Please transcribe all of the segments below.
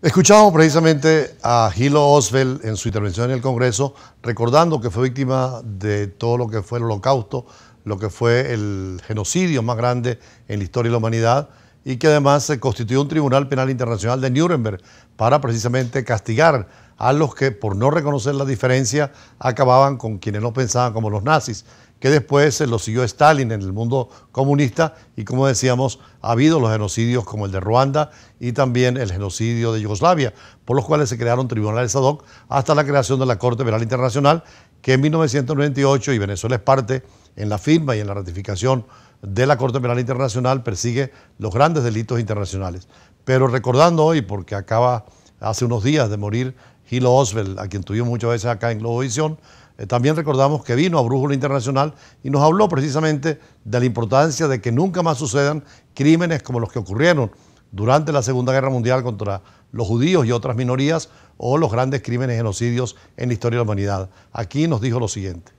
Escuchamos precisamente a Hilo Oswald en su intervención en el Congreso, recordando que fue víctima de todo lo que fue el holocausto, lo que fue el genocidio más grande en la historia de la humanidad y que además se constituyó un Tribunal Penal Internacional de Nuremberg para precisamente castigar a los que por no reconocer la diferencia acababan con quienes no pensaban como los nazis que después lo siguió Stalin en el mundo comunista y como decíamos, ha habido los genocidios como el de Ruanda y también el genocidio de Yugoslavia, por los cuales se crearon tribunales ad hoc hasta la creación de la Corte Penal Internacional, que en 1998, y Venezuela es parte en la firma y en la ratificación de la Corte Penal Internacional, persigue los grandes delitos internacionales. Pero recordando hoy, porque acaba hace unos días de morir Hilo Oswald, a quien tuvimos muchas veces acá en Globovisión, eh, también recordamos que vino a Brújula Internacional y nos habló precisamente de la importancia de que nunca más sucedan crímenes como los que ocurrieron durante la Segunda Guerra Mundial contra los judíos y otras minorías o los grandes crímenes genocidios en la historia de la humanidad. Aquí nos dijo lo siguiente.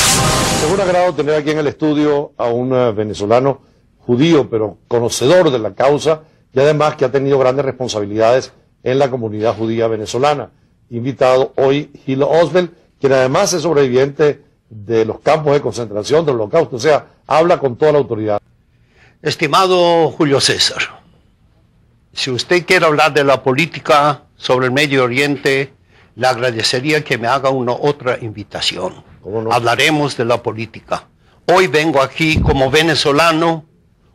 Es un agrado tener aquí en el estudio a un eh, venezolano judío, pero conocedor de la causa y además que ha tenido grandes responsabilidades en la comunidad judía venezolana invitado hoy Gilo Osbel, quien además es sobreviviente de los campos de concentración del holocausto, o sea, habla con toda la autoridad. Estimado Julio César, si usted quiere hablar de la política sobre el Medio Oriente, le agradecería que me haga una otra invitación. Hablaremos de la política. Hoy vengo aquí como venezolano,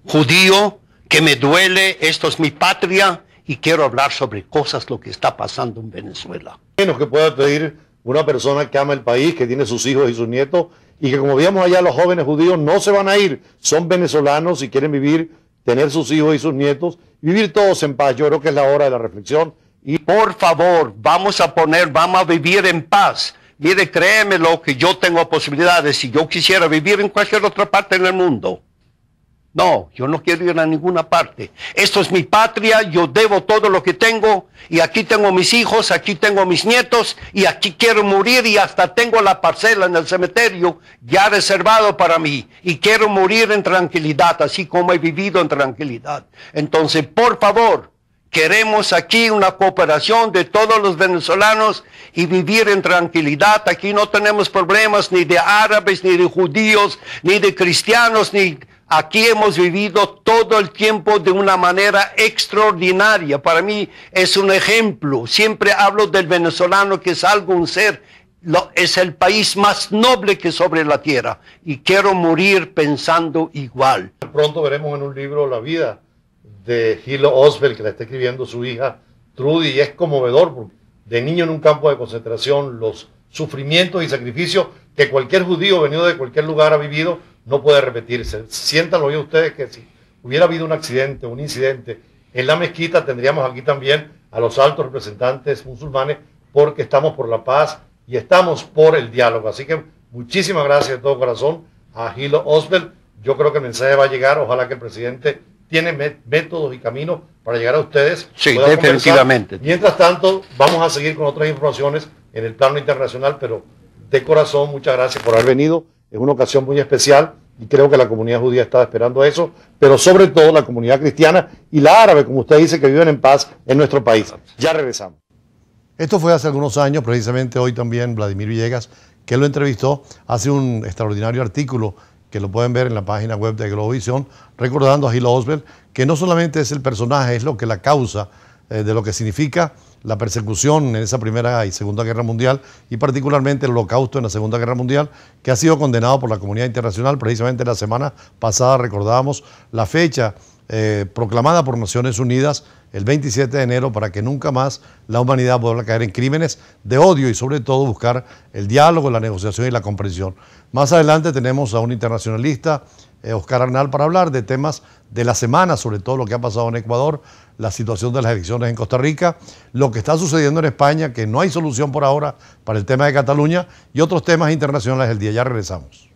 judío, que me duele, esto es mi patria, y quiero hablar sobre cosas lo que está pasando en Venezuela. Menos que pueda pedir una persona que ama el país, que tiene sus hijos y sus nietos, y que como vimos allá los jóvenes judíos no se van a ir, son venezolanos y quieren vivir, tener sus hijos y sus nietos, vivir todos en paz. Yo creo que es la hora de la reflexión. Y por favor, vamos a poner, vamos a vivir en paz. Mire, créeme lo que yo tengo posibilidades, si yo quisiera vivir en cualquier otra parte del mundo. No, yo no quiero ir a ninguna parte. Esto es mi patria, yo debo todo lo que tengo y aquí tengo mis hijos, aquí tengo mis nietos y aquí quiero morir y hasta tengo la parcela en el cementerio ya reservado para mí y quiero morir en tranquilidad, así como he vivido en tranquilidad. Entonces, por favor, queremos aquí una cooperación de todos los venezolanos y vivir en tranquilidad. Aquí no tenemos problemas ni de árabes, ni de judíos, ni de cristianos, ni Aquí hemos vivido todo el tiempo de una manera extraordinaria. Para mí es un ejemplo. Siempre hablo del venezolano que es algo, un ser. es el país más noble que sobre la tierra. Y quiero morir pensando igual. Pronto veremos en un libro la vida de Hilo Oswald, que la está escribiendo su hija Trudy. Y es conmovedor. de niño en un campo de concentración, los sufrimientos y sacrificios que cualquier judío venido de cualquier lugar ha vivido no puede repetirse. Siéntanlo bien ustedes que si hubiera habido un accidente, un incidente en la mezquita, tendríamos aquí también a los altos representantes musulmanes porque estamos por la paz y estamos por el diálogo. Así que muchísimas gracias de todo corazón a Gilo Osbel. Yo creo que el mensaje va a llegar. Ojalá que el presidente tiene métodos y caminos para llegar a ustedes. Sí, definitivamente. Mientras tanto, vamos a seguir con otras informaciones en el plano internacional, pero de corazón, muchas gracias por haber venido. Es una ocasión muy especial y creo que la comunidad judía estaba esperando eso, pero sobre todo la comunidad cristiana y la árabe, como usted dice, que viven en paz en nuestro país. Ya regresamos. Esto fue hace algunos años, precisamente hoy también Vladimir Villegas, que lo entrevistó, hace un extraordinario artículo que lo pueden ver en la página web de Globovisión, recordando a Gil Osberg, que no solamente es el personaje, es lo que la causa eh, de lo que significa la persecución en esa Primera y Segunda Guerra Mundial y particularmente el holocausto en la Segunda Guerra Mundial, que ha sido condenado por la comunidad internacional. Precisamente la semana pasada recordábamos la fecha eh, proclamada por Naciones Unidas el 27 de enero para que nunca más la humanidad vuelva a caer en crímenes de odio y sobre todo buscar el diálogo, la negociación y la comprensión. Más adelante tenemos a un internacionalista eh, Oscar Arnal para hablar de temas de la semana, sobre todo lo que ha pasado en Ecuador, la situación de las elecciones en Costa Rica, lo que está sucediendo en España, que no hay solución por ahora para el tema de Cataluña y otros temas internacionales el día. Ya regresamos.